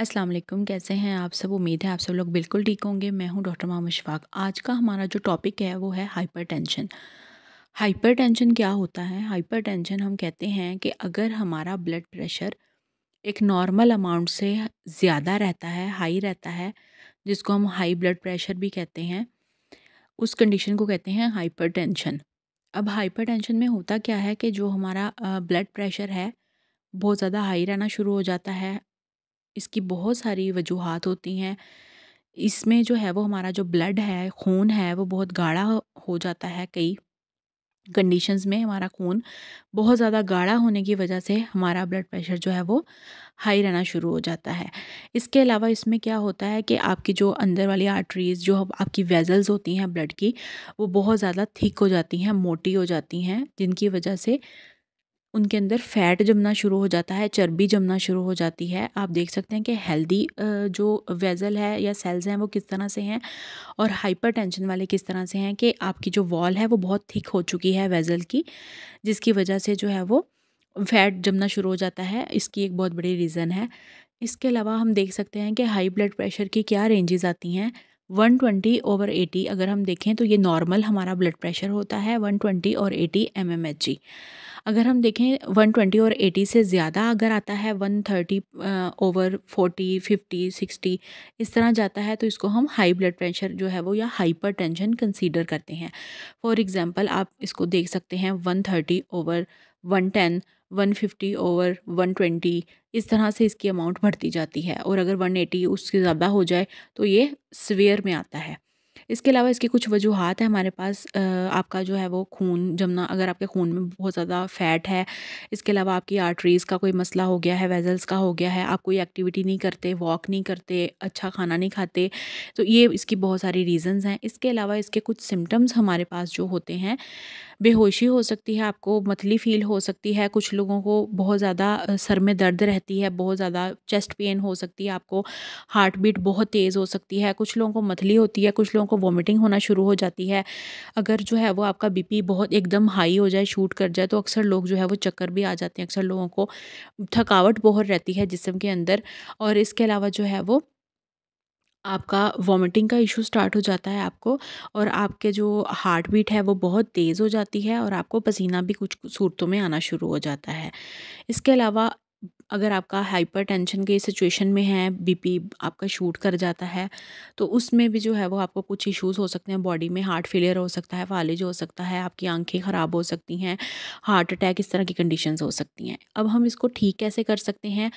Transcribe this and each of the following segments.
अस्सलाम वालेकुम कैसे हैं आप सब उम्मीद है आप सब लोग बिल्कुल ठीक होंगे मैं हूं डॉक्टर मामा अशफाक आज का हमारा जो टॉपिक है वो है हाइपरटेंशन हाइपरटेंशन क्या होता है हाइपरटेंशन हम कहते हैं कि अगर हमारा ब्लड प्रेशर एक नॉर्मल अमाउंट से ज़्यादा रहता है हाई रहता है जिसको हम हाई ब्लड प्रेशर भी कहते हैं उस कंडीशन को कहते हैं टेंशन अब टेंशन में होता क्या है कि जो हमारा ब्लड प्रेशर है बहुत ज़्यादा हाई रहना शुरू हो जाता है इसकी बहुत सारी वजूहत होती हैं इसमें जो है वो हमारा जो ब्लड है खून है वो बहुत गाढ़ा हो जाता है कई कंडीशंस में हमारा खून बहुत ज़्यादा गाढ़ा होने की वजह से हमारा ब्लड प्रेशर जो है वो हाई रहना शुरू हो जाता है इसके अलावा इसमें क्या होता है कि आपकी जो अंदर वाली आर्टरीज़ जो आपकी वेजल्स होती हैं ब्लड की वो बहुत ज़्यादा थिक हो जाती हैं मोटी हो जाती हैं जिनकी वजह से उनके अंदर फैट जमना शुरू हो जाता है चर्बी जमना शुरू हो जाती है आप देख सकते हैं कि हेल्दी जो वेज़ल है या सेल्स हैं वो किस तरह से हैं और हाइपरटेंशन वाले किस तरह से हैं कि आपकी जो वॉल है वो बहुत थिक हो चुकी है वेज़ल की जिसकी वजह से जो है वो फैट जमना शुरू हो जाता है इसकी एक बहुत बड़ी रीज़न है इसके अलावा हम देख सकते हैं कि हाई ब्लड प्रेशर की क्या रेंजेज़ आती हैं 120 ओवर एटी अगर हम देखें तो ये नॉर्मल हमारा ब्लड प्रेशर होता है 120 और 80 एम एम अगर हम देखें 120 और 80 से ज़्यादा अगर आता है 130 ओवर फोर्टी फिफ्टी सिक्सटी इस तरह जाता है तो इसको हम हाई ब्लड प्रेशर जो है वो या हाइपर टेंशन कंसीडर करते हैं फॉर एग्ज़ाम्पल आप इसको देख सकते हैं 130 over ten one fifty over one twenty इस तरह से इसकी अमाउंट बढ़ती जाती है और अगर वन एटी उससे ज़्यादा हो जाए तो ये स्वेयर में आता है इसके अलावा इसकी कुछ वजूहत है हमारे पास आपका जो है वो खून जमना अगर आपके खून में बहुत ज़्यादा फैट है इसके अलावा आपकी आर्टरीज़ का कोई मसला हो गया है वेजल्स का हो गया है आप कोई एक्टिविटी नहीं करते वॉक नहीं करते अच्छा खाना नहीं खाते तो ये इसकी बहुत सारी रीज़न्स हैं इसके अलावा इसके कुछ सिम्टम्स हमारे पास जो होते हैं बेहोशी हो सकती है आपको मतली फील हो सकती है कुछ लोगों को बहुत ज़्यादा सर में दर्द रहती है बहुत ज़्यादा चेस्ट पेन हो सकती है आपको हार्ट बीट बहुत तेज़ हो सकती है कुछ लोगों को मतली होती है कुछ लोगों को वॉमिटिंग होना शुरू हो जाती है अगर जो है वो आपका बीपी बहुत एकदम हाई हो जाए शूट कर जाए तो अक्सर लोग जो है वो चक्कर भी आ जाते हैं अक्सर लोगों को थकावट बहुत रहती है जिसम के अंदर और इसके अलावा जो है वो आपका वॉमिटिंग का इशू स्टार्ट हो जाता है आपको और आपके जो हार्ट बीट है वो बहुत तेज़ हो जाती है और आपको पसीना भी कुछ सूरतों में आना शुरू हो जाता है इसके अलावा अगर आपका हाइपर टेंशन के सिचुएशन में है बीपी आपका शूट कर जाता है तो उसमें भी जो है वो आपको कुछ इश्यूज हो सकते हैं बॉडी में हार्ट फेलियर हो सकता है फालिज हो सकता है आपकी आंखें ख़राब हो सकती हैं हार्ट अटैक इस तरह की कंडीशंस हो सकती हैं अब हम इसको ठीक कैसे कर सकते हैं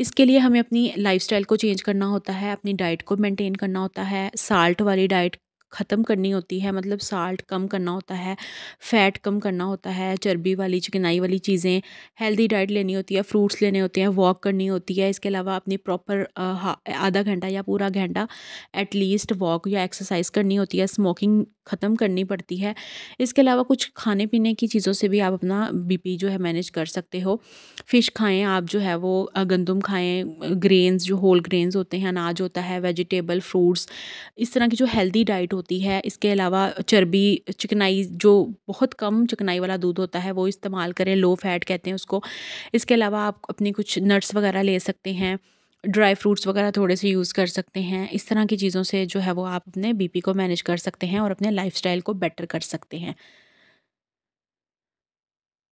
इसके लिए हमें अपनी लाइफ को चेंज करना होता है अपनी डाइट को मेनटेन करना होता है साल्ट वाली डाइट ख़त्म करनी होती है मतलब साल्ट कम करना होता है फ़ैट कम करना होता है चर्बी वाली चिकनाई वाली चीज़ें हेल्दी डाइट लेनी होती है फ्रूट्स लेने होते हैं वॉक करनी होती है इसके अलावा अपनी प्रॉपर आधा घंटा या पूरा घंटा एटलीस्ट वॉक या एक्सरसाइज करनी होती है स्मोकिंग ख़त्म करनी पड़ती है इसके अलावा कुछ खाने पीने की चीज़ों से भी आप अपना बीपी जो है मैनेज कर सकते हो फ़िश खाएं आप जो है वो गंदम खाएं ग्रेन्स जो होल ग्रेन्स होते हैं अनाज होता है वेजिटेबल फ्रूट्स इस तरह की जो हेल्दी डाइट होती है इसके अलावा चर्बी चिकनाई जो बहुत कम चिकनाई वाला दूध होता है वो इस्तेमाल करें लो फैट कहते हैं उसको इसके अलावा आप अपनी कुछ नट्स वगैरह ले सकते हैं ड्राई फ्रूट्स वगैरह थोड़े से यूज़ कर सकते हैं इस तरह की चीज़ों से जो है वो आप अपने बीपी को मैनेज कर सकते हैं और अपने लाइफस्टाइल को बेटर कर सकते हैं